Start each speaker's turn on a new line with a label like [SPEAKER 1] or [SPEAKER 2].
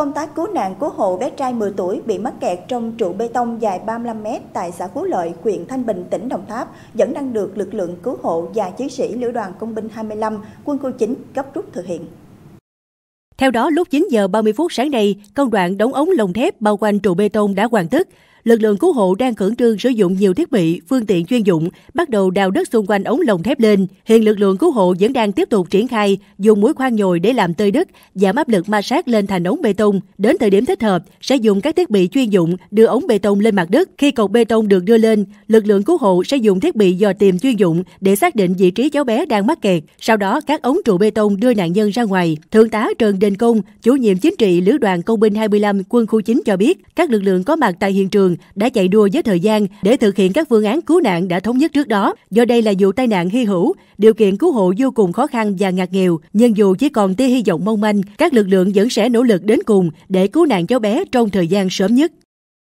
[SPEAKER 1] công tác cứu nạn cứu hộ bé trai 10 tuổi bị mắc kẹt trong trụ bê tông dài 35 m tại xã Phú Lợi, huyện Thanh Bình, tỉnh Đồng Tháp vẫn đang được lực lượng cứu hộ và chiến sĩ lữ đoàn công binh 25, quân khu 9 gấp rút thực hiện.
[SPEAKER 2] Theo đó, lúc 9 giờ 30 phút sáng nay, công đoạn đóng ống lồng thép bao quanh trụ bê tông đã hoàn tất lực lượng cứu hộ đang khẩn trương sử dụng nhiều thiết bị, phương tiện chuyên dụng, bắt đầu đào đất xung quanh ống lồng thép lên. Hiện lực lượng cứu hộ vẫn đang tiếp tục triển khai, dùng mũi khoan nhồi để làm tơi đất, giảm áp lực ma sát lên thành ống bê tông. Đến thời điểm thích hợp, sẽ dùng các thiết bị chuyên dụng đưa ống bê tông lên mặt đất. Khi cột bê tông được đưa lên, lực lượng cứu hộ sẽ dùng thiết bị dò tìm chuyên dụng để xác định vị trí cháu bé đang mắc kẹt. Sau đó, các ống trụ bê tông đưa nạn nhân ra ngoài. Thượng tá Trần Đình Công, chủ nhiệm chính trị lữ đoàn công binh 25 quân khu 9 cho biết, các lực lượng có mặt tại hiện trường phường đã chạy đua với thời gian để thực hiện các phương án cứu nạn đã thống nhất trước đó. Do đây là vụ tai nạn hy hữu, điều kiện cứu hộ vô cùng khó khăn và ngặt nghèo, nhưng dù chỉ còn tia hy vọng mong manh, các lực lượng vẫn sẽ nỗ lực đến cùng để cứu nạn cháu bé trong thời gian sớm nhất.